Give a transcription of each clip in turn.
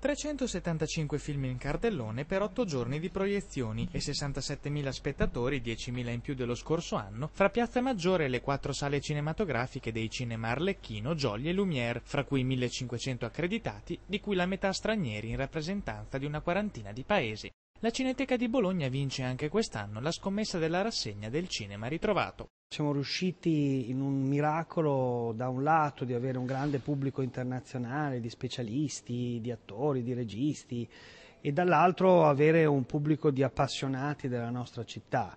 375 film in cartellone per 8 giorni di proiezioni e 67.000 spettatori, 10.000 in più dello scorso anno, fra Piazza Maggiore e le quattro sale cinematografiche dei cinema Arlecchino, Giogli e Lumière, fra cui 1.500 accreditati, di cui la metà stranieri in rappresentanza di una quarantina di paesi. La Cineteca di Bologna vince anche quest'anno la scommessa della rassegna del cinema ritrovato. Siamo riusciti in un miracolo da un lato di avere un grande pubblico internazionale di specialisti, di attori, di registi e dall'altro avere un pubblico di appassionati della nostra città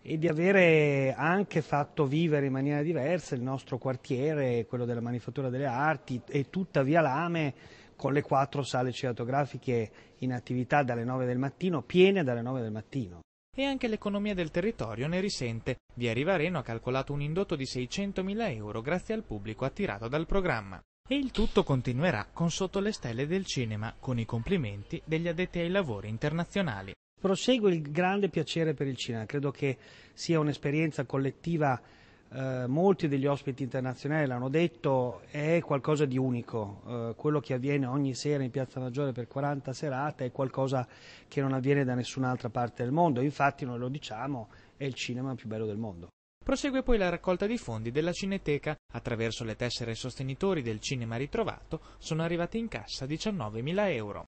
e di avere anche fatto vivere in maniera diversa il nostro quartiere, quello della manifattura delle arti e tutta Via Lame con le quattro sale cinematografiche in attività dalle 9 del mattino, piene dalle 9 del mattino e anche l'economia del territorio ne risente. Via Rivareno ha calcolato un indotto di 600.000 euro grazie al pubblico attirato dal programma. E il tutto continuerà con Sotto le stelle del cinema, con i complimenti degli addetti ai lavori internazionali. Prosegue il grande piacere per il cinema, credo che sia un'esperienza collettiva eh, molti degli ospiti internazionali l'hanno detto, è qualcosa di unico. Eh, quello che avviene ogni sera in Piazza Maggiore per 40 serate è qualcosa che non avviene da nessun'altra parte del mondo. Infatti, noi lo diciamo, è il cinema più bello del mondo. Prosegue poi la raccolta di fondi della Cineteca. Attraverso le tessere sostenitori del cinema ritrovato sono arrivati in cassa 19.000 euro.